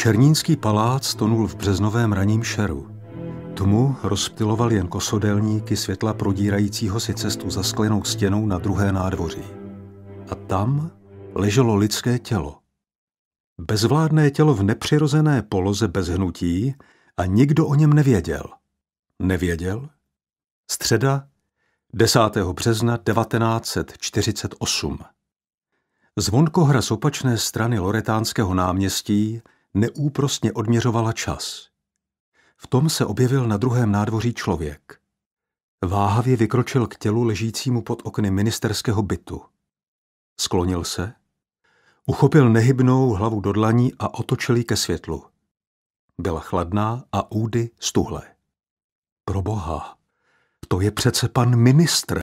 Černínský palác tonul v březnovém raním šeru. Tmu rozptiloval jen kosodelníky světla prodírajícího si cestu za sklenou stěnou na druhé nádvoří. A tam leželo lidské tělo. Bezvládné tělo v nepřirozené poloze bez hnutí a nikdo o něm nevěděl. Nevěděl? Středa 10. března 1948. Zvonkohra z opačné strany Loretánského náměstí neúprostně odměřovala čas. V tom se objevil na druhém nádvoří člověk. Váhavě vykročil k tělu ležícímu pod okny ministerského bytu. Sklonil se, uchopil nehybnou hlavu do dlaní a otočil ji ke světlu. Byla chladná a údy stuhle. Proboha, to je přece pan ministr.